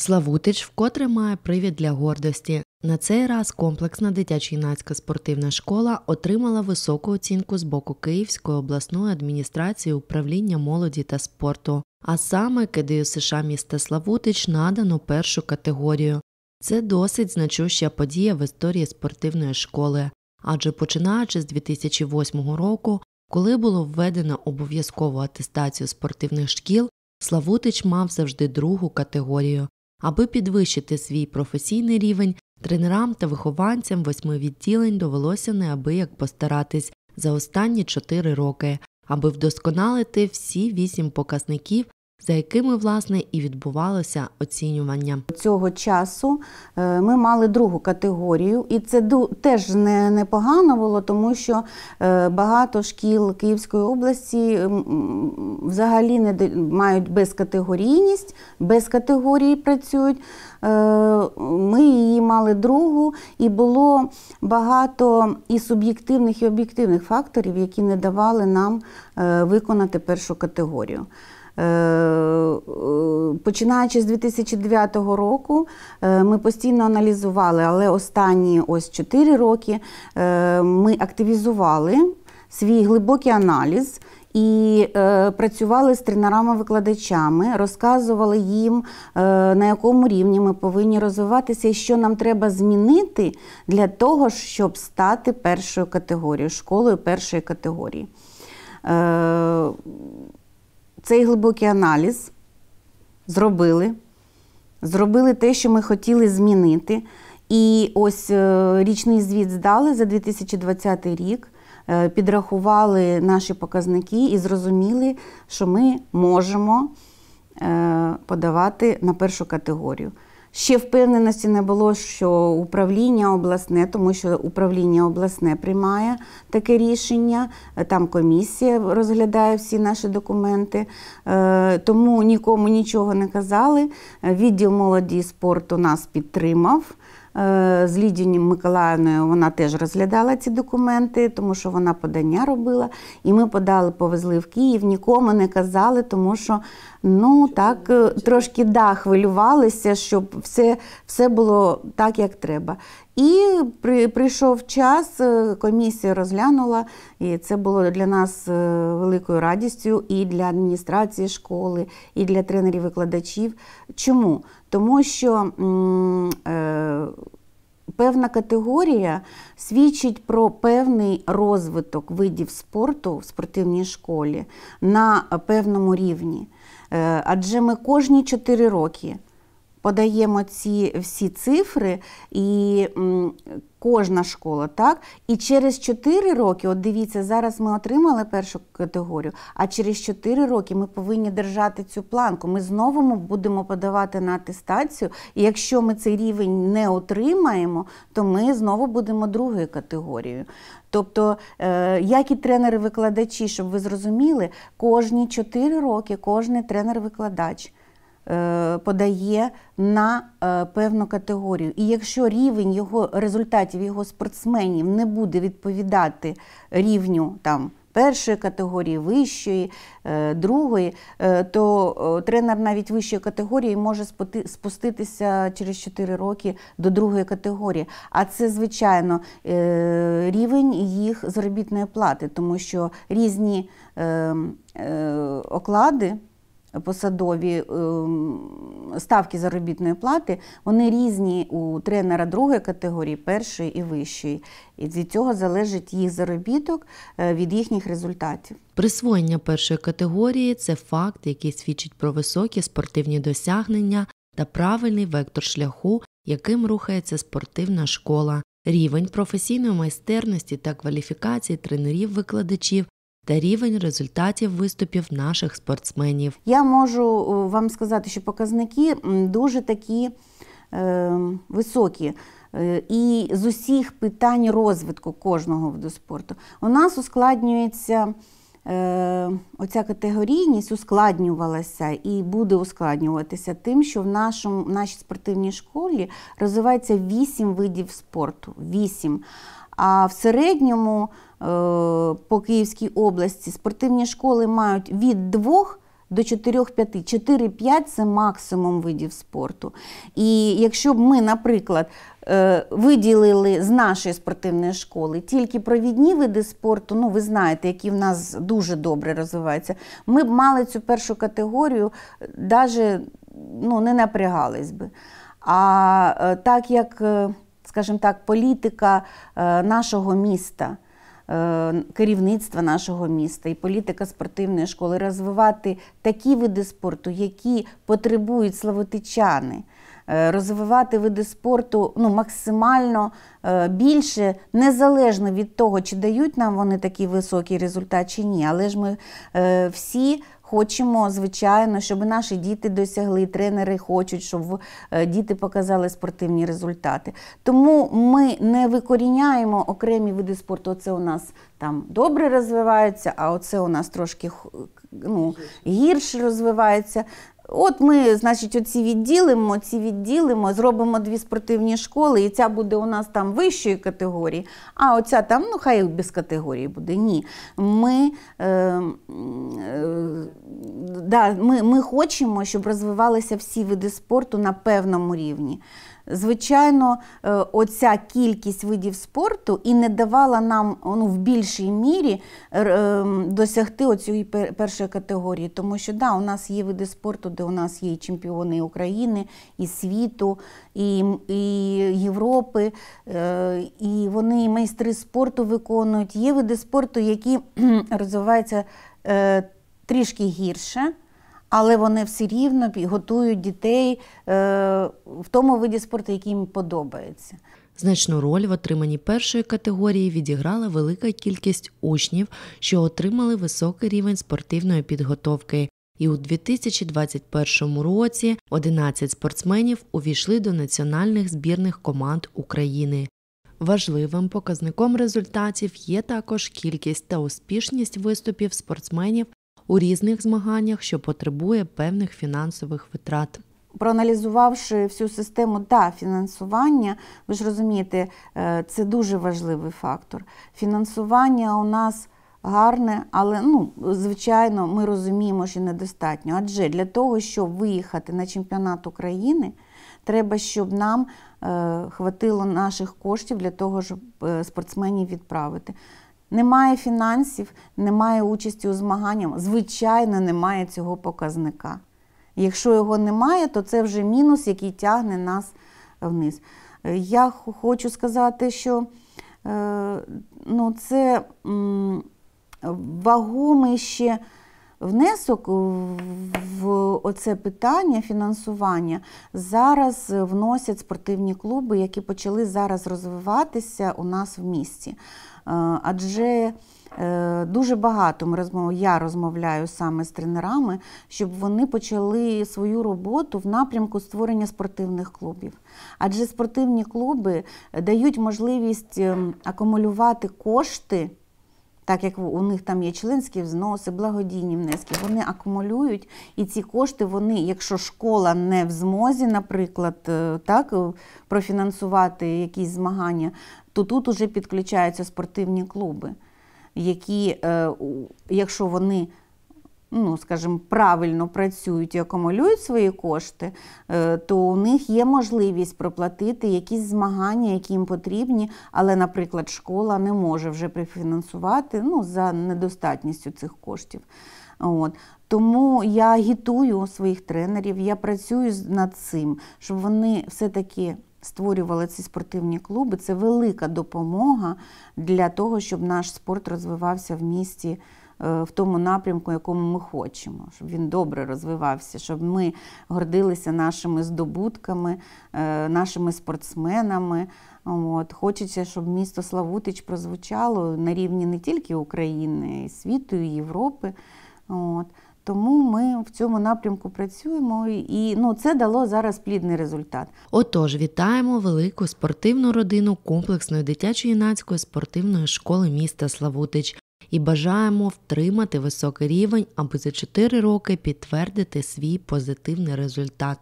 Славутич вкотре має привід для гордості. На цей раз комплексна дитячо-юнацька спортивна школа отримала високу оцінку з боку Київської обласної адміністрації управління молоді та спорту. А саме КДЮ США міста Славутич надано першу категорію. Це досить значуща подія в історії спортивної школи, адже починаючи з 2008 року, коли було введено обов'язкову атестацію спортивних шкіл, Славутич мав завжди другу категорію. Аби підвищити свій професійний рівень, тренерам та вихованцям восьми відділень довелося неабияк постаратись за останні чотири роки, аби вдосконалити всі вісім показників за якими власне і відбувалося оцінювання цього часу. Е, ми мали другу категорію, і це теж непогано було, тому що е, багато шкіл Київської області взагалі не мають безкатегорійність, без категорії працюють. Е, ми її мали другу, і було багато і суб'єктивних, і об'єктивних факторів, які не давали нам виконати першу категорію. Е, е, починаючи з 2009 року, е, ми постійно аналізували, але останні ось 4 роки ми активізували свій глибокий аналіз. І е, працювали з тренерами-викладачами, розказували їм, е, на якому рівні ми повинні розвиватися і що нам треба змінити для того, щоб стати першою категорією, школою першої категорії. Е, цей глибокий аналіз зробили, зробили те, що ми хотіли змінити. І ось е, річний звіт здали за 2020 рік, е, підрахували наші показники і зрозуміли, що ми можемо е, подавати на першу категорію. Ще впевненості не було, що управління обласне, тому що управління обласне приймає таке рішення. Там комісія розглядає всі наші документи, е, тому нікому нічого не казали. Відділ молоді і спорту нас підтримав. Е, з Лідією Миколаївною вона теж розглядала ці документи, тому що вона подання робила. І ми подали, повезли в Київ, нікому не казали, тому що ну так е, трошки да, хвилювалися, щоб все, все було так, як треба. І при, прийшов час, е, комісія розглянула, і це було для нас е, великою радістю і для адміністрації школи, і для тренерів-викладачів. Чому? Тому що е, певна категорія свідчить про певний розвиток видів спорту в спортивній школі на певному рівні. Е, адже ми кожні 4 роки подаємо ці всі цифри, і кожна школа, так? І через 4 роки, от дивіться, зараз ми отримали першу категорію, а через 4 роки ми повинні держати цю планку. Ми знову будемо подавати на атестацію. І якщо ми цей рівень не отримаємо, то ми знову будемо другою категорією. Тобто, е, як і тренери-викладачі, щоб ви зрозуміли, кожні 4 роки кожний тренер-викладач. Е, подає на е, певну категорію. І якщо рівень його результатів його спортсменів не буде відповідати рівню там. Першої категорії, вищої, е, другої, то тренер навіть вищої категорії може спуститися через 4 роки до другої категорії. А це, звичайно, рівень їх заробітної плати, тому що різні ем, оклади посадові ем, ставки заробітної плати, вони різні у тренера другої категорії, першої і вищої. І від цього залежить їх заробіток е, від їхніх результатів. Присвоєння першої категорії це факт, який свідчить про високі спортивні досягнення та правильний вектор шляху, яким рухається спортивна школа. Рівень професійної майстерності та кваліфікації тренерів-викладачів та рівень результатів виступів наших спортсменів. Я можу е, вам сказати, що показники дуже такі е, високі. Е, і з усіх питань розвитку кожного виду спорту у нас ускладнюється е, оця категорійність, ускладнювалася і буде ускладнюватися тим, що в нашому, в нашій спортивній школі розвивається вісім видів спорту. 8. А в середньому Е, по Київській області спортивні школи мають від двох. До 4-5, 4-5 це максимум видів спорту. І якщо б ми, наприклад, е, виділили з нашої спортивної школи тільки провідні види спорту, ну ви знаєте, які в нас дуже добре розвиваються, ми б мали цю першу категорію, навіть ну, не напрягались би. А е, так як, скажімо так, політика нашого міста. Е, керівництва нашого міста і політика спортивної школи розвивати такі види спорту, які потребують славотичани. Е, розвивати види спорту ну, максимально е, більше, незалежно від того, чи дають нам вони такий високий результат, чи ні. Але ж ми всі Хочемо, звичайно, щоб наші діти досягли. Тренери хочуть, щоб е, діти показали спортивні результати. Тому ми не викоріняємо окремі види спорту. Оце у нас там добре розвивається, а оце у нас трошки ну, гірше розвивається. От ми, значить, оці відділимо, ці відділимо, зробимо дві спортивні школи, і ця буде у нас там вищої категорії, а оця там, ну хай без категорії буде. Ні. Ми е, е, да, ми, ми хочемо, щоб розвивалися всі види спорту на певному рівні звичайно, е, оця кількість видів спорту і не давала нам ну, в більшій мірі е, досягти оцієї першої категорії, тому що да, у нас є види спорту, де у нас є і чемпіони України, і світу, і, і Європи, е, і вони майстри спорту виконують. Є види спорту, які розвиваються трішки гірше але вони всі рівно готують дітей е, в тому виді спорту, який їм подобається. Значну роль в отриманні першої категорії відіграла велика кількість учнів, що отримали високий рівень спортивної підготовки. І у 2021 році 11 спортсменів увійшли до національних збірних команд України. Важливим показником результатів є також кількість та успішність виступів спортсменів у різних змаганнях, що потребує певних фінансових витрат. Проаналізувавши всю систему та фінансування, ви ж розумієте, е, це дуже важливий фактор. Фінансування у нас гарне, але ну, звичайно, ми розуміємо, що недостатньо. Адже для того, щоб виїхати на чемпіонат України, треба, щоб нам е, хватило наших коштів для того, щоб е, спортсменів відправити. Немає фінансів, немає участі у змаганнях. Звичайно, немає цього показника. Якщо його немає, то це вже мінус, який тягне нас вниз. Е, я хочу сказати, що е, ну, це вагомий ще внесок в оце питання фінансування зараз вносять спортивні клуби, які почали зараз розвиватися у нас в місті. Е, адже е, дуже багато ми розмов... я розмовляю саме з тренерами, щоб вони почали свою роботу в напрямку створення спортивних клубів. Адже спортивні клуби дають можливість ем, акумулювати кошти так як у них там є членські взноси, благодійні внески, вони акумулюють і ці кошти, вони, якщо школа не в змозі, наприклад, е, так е, профінансувати якісь змагання, то тут вже підключаються спортивні клуби, які, е, якщо вони ну, скажімо, правильно працюють і акумулюють свої кошти, е, то у них є можливість проплатити якісь змагання, які їм потрібні, але, наприклад, школа не може вже прифінансувати ну, за недостатністю цих коштів. От. Тому я агітую своїх тренерів, я працюю над цим, щоб вони все-таки створювали ці спортивні клуби. Це велика допомога для того, щоб наш спорт розвивався в місті. Е, в тому напрямку, якому ми хочемо, щоб він добре розвивався, щоб ми гордилися нашими здобутками, е, нашими спортсменами. От. Хочеться, щоб місто Славутич прозвучало на рівні не тільки України, і світу, і Європи. От. Тому ми в цьому напрямку працюємо, і ну це дало зараз плідний результат. Отож, вітаємо велику спортивну родину комплексної дитячо-юнацької спортивної школи міста Славутич і бажаємо втримати високий рівень, аби за 4 роки підтвердити свій позитивний результат.